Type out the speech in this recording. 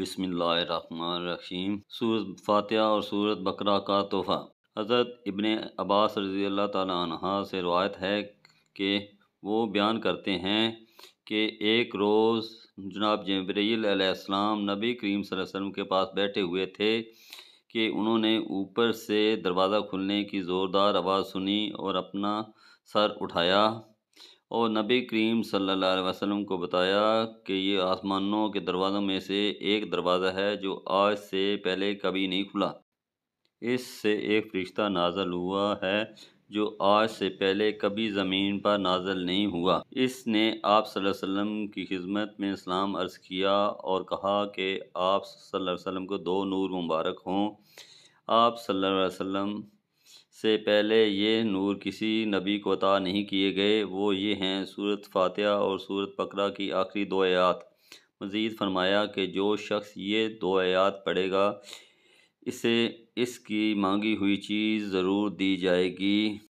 बिसमीम सूरत फातिहा और सूरत बकरा का तोहफ़ा हज़रत इबन अब्बास रज़ी अल्लाह तहा से रवायत है कि वो बयान करते हैं कि एक रोज़ जनाब जबरीसम नबी करीम वसल्लम के पास बैठे हुए थे कि उन्होंने ऊपर से दरवाज़ा खुलने की ज़ोरदार आवाज़ सुनी और अपना सर उठाया और नबी करीम सल्लल्लाहु अलैहि वसल्लम को बताया कि ये आसमानों के दरवाज़ों में से एक दरवाज़ा है जो आज से पहले कभी नहीं खुला इससे एक फरिश्ता नाजल हुआ है जो आज से पहले कभी ज़मीन पर नाजल नहीं हुआ इसने आप वसल्लम की खिदमत में इस्लाम अर्ज़ किया और कहा कि आप वसल्लम को दो नूर मुबारक हों आप सल्लल्लाहु अलैहि वसल्लम से पहले ये नूर किसी नबी को अता नहीं किए गए वो ये हैं सूरत फातिहा और सूरत बकरा की आखिरी दो आयात मज़ीद फरमाया कि जो शख्स ये दो आयात पढ़ेगा इसे इसकी मांगी हुई चीज़ ज़रूर दी जाएगी